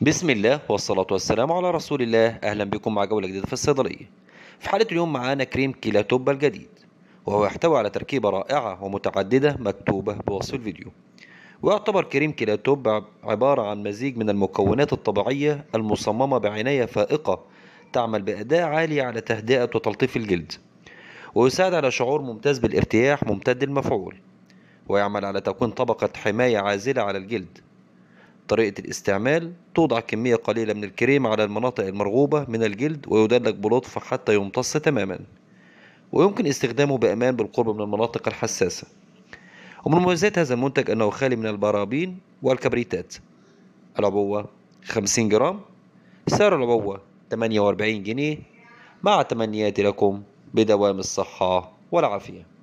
بسم الله والصلاة والسلام على رسول الله أهلا بكم مع جولة جديدة في الصيدلية في حالة اليوم معانا كريم كيلاتوبا الجديد وهو يحتوي على تركيبة رائعة ومتعددة مكتوبة بوصف الفيديو ويعتبر كريم كيلاتوب عبارة عن مزيج من المكونات الطبيعية المصممة بعناية فائقة تعمل بأداء عالي على تهدئة وتلطيف الجلد ويساعد على شعور ممتاز بالارتياح ممتد المفعول ويعمل على تكوين طبقة حماية عازلة على الجلد طريقة الاستعمال توضع كمية قليلة من الكريم على المناطق المرغوبة من الجلد ويدلك بلطف حتى يمتص تماما ويمكن استخدامه بأمان بالقرب من المناطق الحساسة ومن مميزات هذا المنتج أنه خالي من البرابين والكبريتات العبوة 50 جرام سعر العبوة 48 جنيه مع تمنياتي لكم بدوام الصحة والعافية